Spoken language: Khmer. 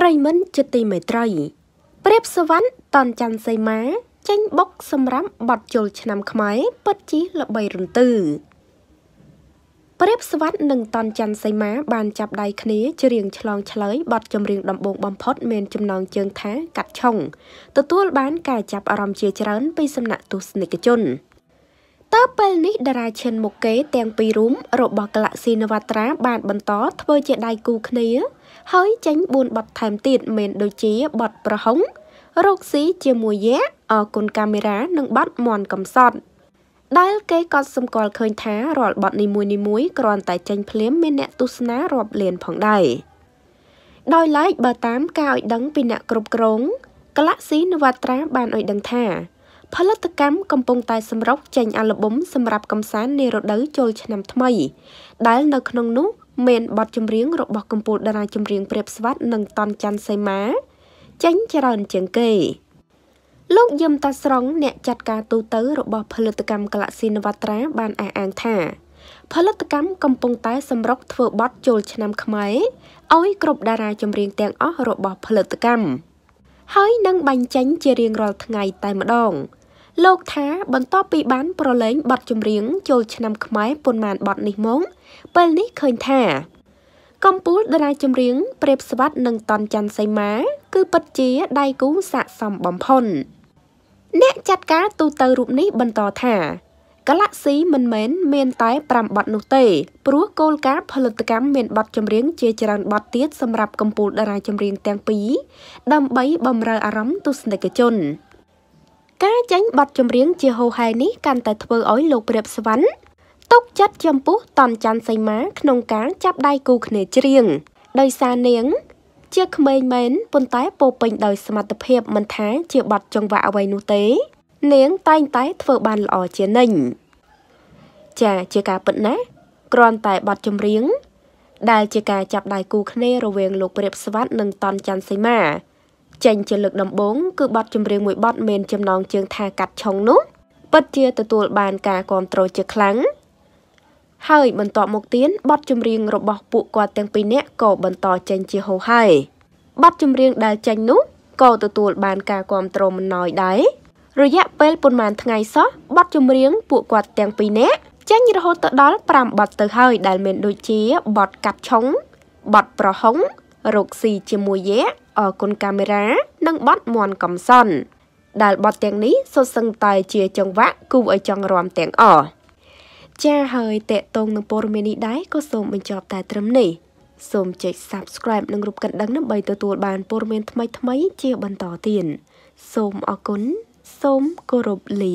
ប្រិមិនជាទីមេត្រីព្រាបសវណ្ណតនច័ន្ទសីមាចេញបុក សម្រាប់បត់ជុលឆ្នាំខ្មែរពិតជាល្បីរន្ទឺព្រាបសវណ្ណនិងតនច័ន្ទសីមាបាន ចាប់ដៃគ្នាច្រៀងឆ្លងឆ្លើយបទចម្រៀងដំបូងបំផុតមានចំណងជើងថាកាត់ឆុងទទួលបានការចាប់អារម្មណ៍ជាច្រើនពីសំណាក់ទស្សនិកជន។តើពេលនេះតារាឈិនមុខគេទាំងពីររូមរបស់ Galaxy Navatra បានបន្តធ្វើជាដៃគូគ្នាហើយចេញ4បទថែមទៀតមានដូចជាបទប្រហុងរកស៊ីជាមួយយៈអគុណកាមេរ៉ានិងបទមន់កំសត់ដែល គេក៏សម្គាល់ឃើញថារាល់បទនីមួយៗគ្រាន់តែចេញភ្លាមមានអ្នកទស្សនារាប់លានផងដែរដោយឡែកបើតាមការឲ្យដឹងពីអ្នកគ្រប់គ្រង Galaxy Navatra បានឲ្យដឹងថាផលិតកម្មកំពុងតែសម្រុកចេញអាល់ប៊ុមសម្រាប់កំសាន្តនារដូវចូលឆ្នាំថ្មីដែលនៅក្នុងនោះ មានបទចម្រៀងរបស់កំពូលតារាចម្រៀងព្រាបស្វាត់និងតនច័ន្ទសីមាចេញច្រើនជាងគេ លោកយឹមតាស្រងអ្នកចាត់ការទូទៅរបស់ផលិតកម្មកាឡាស៊ីនវត្រា បានអះអាងថា ផលិតកម្មកំពុងតែ សម្រុកធ្វើបទចូលឆ្នាំខ្មែរឲ្យគ្រប់តារាចម្រៀងទាំងអស់របស់ ផលិតកម្មហើយនឹងបាញ់ចេញជារៀងរាល់ថ្ងៃតែម្ដង។លោកថាបន្ទាប់ពីបានប្រឡែងបទចម្រៀងចូលឆ្នាំខ្មែរប៉ុន្មានបទនេះមកពេលនេះឃើញថាកំពូលតារាចម្រៀងព្រាបស្វាត់និងតនច័ន្ទសីមា គឺពិតជាដៃគូស័ក្តិសមបំផុតអ្នកចាត់ការទូទៅរូបនេះបន្តថា Galaxy មិនមែនមាន តែ5បទនោះទេព្រោះគោលការណ៍ផលិតកម្មមានបទចម្រៀងជាច្រើនបទទៀតសម្រាប់កំពូលតារាចម្រៀងទាំងពីរដើម្បីបំរើអារម្មណ៍ទស្សនិកជន។ការចេញបទចម្រៀងជាហូហែនេះកាន់តែធ្វើឲ្យលោកព្រាបស្វណ្ណຕົកចិត្តចំពោះ តនច័ន្ទសីមា ក្នុងការចាប់ដៃគូគ្នាច្រៀងដោយសារនាង ជាក្មេងមែនប៉ុន្តែពោពេញ ដោយសមត្ថភាពមិនថា ជាបទចង្វាក់អ្វីនោះទេ នាង តែងតែធ្វើបានល្អជានិញចាជាការពិតណាស់គ្រាន់តែបទចម្រៀង ដែល ជាការចាប់ដៃគូគ្នារវាងលោកព្រាបស្វណ្ណនិងតនច័ន្ទសីមាចេញជាលើកដំបូងគឺបទចម្រៀងមួយបទមានចំណងជើងថាកាត់ឆុងនោះពិតជាទទួលបានការគ្រប់គ្រងជាខ្លាំងហើយ បន្ទាប់មកទៀតបទចម្រៀងរបស់ពួកគាត់ទាំងពីរនាក់ក៏បន្តចេញជាហោហែបទចម្រៀងដែលចេញនោះក៏ទទួល បាន ការគ្រប់គ្រងមិនណយដែររយៈពេលប្រហែលថ្ងៃសោះបទចម្រៀងពួកគាត់ទាំងពីរនាក់ចេញរហូតដល់5បទទៅហើយដែលមាន ដូចជាបទកាប់ឆុងបទប្រហុងរកស៊ីជាមួយយៈអគុណកាមេរ៉ានិងបត់មន់កំសន់ដែលបត់ទាំងនេះសុទ្ធសឹងតែ ជាចង្វាក់គូឲ្យចង់រំទាំងអស់ចាហើយតេតងនឹងព័ត៌មាននេះដែរក៏សូមបញ្ចប់តែត្រឹមនេះសូមចុច Subscribe និងរូបកណ្ដឹងដើម្បីទទួលបានព័ត៌មានថ្មីៗជាបន្តទៀតសូមអរគុណសូមគោរពលា